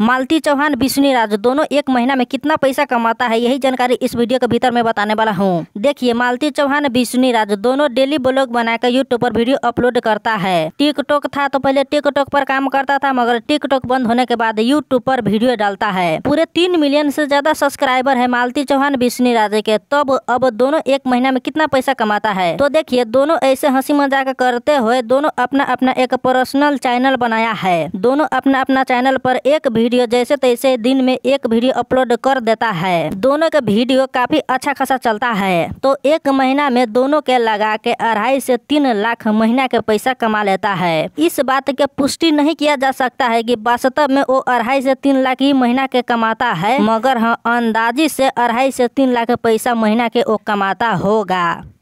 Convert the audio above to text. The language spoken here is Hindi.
मालती चौहान विष्णु राज दोनों एक महीना में कितना पैसा कमाता है यही जानकारी इस वीडियो के भीतर मैं बताने वाला हूँ देखिए मालती चौहान विष्णु राज दोनों डेली ब्लॉग बनाकर यूट्यूब पर वीडियो अपलोड करता है टिकटॉक था तो पहले टिकटॉक पर काम करता था मगर टिकटॉक बंद होने के बाद यूट्यूब पर वीडियो डालता है पूरे तीन मिलियन से ज्यादा सब्सक्राइबर है मालती चौहान विष्णु राज के तब अब दोनों एक महीना में कितना पैसा कमाता है तो देखिए दोनों ऐसे हंसी मजाक करते हुए दोनों अपना अपना एक पर्सनल चैनल बनाया है दोनों अपना अपना चैनल पर एक वीडियो जैसे तैसे दिन में एक वीडियो अपलोड कर देता है दोनों का वीडियो काफी अच्छा खासा चलता है तो एक महीना में दोनों के लगा के अढ़ाई से तीन लाख महीना के पैसा कमा लेता है इस बात की पुष्टि नहीं किया जा सकता है कि वास्तव में वो अढ़ाई से तीन लाख ही महीना के कमाता है मगर हाँ अंदाजी से अढ़ाई से तीन लाख पैसा महीना के वो कमाता होगा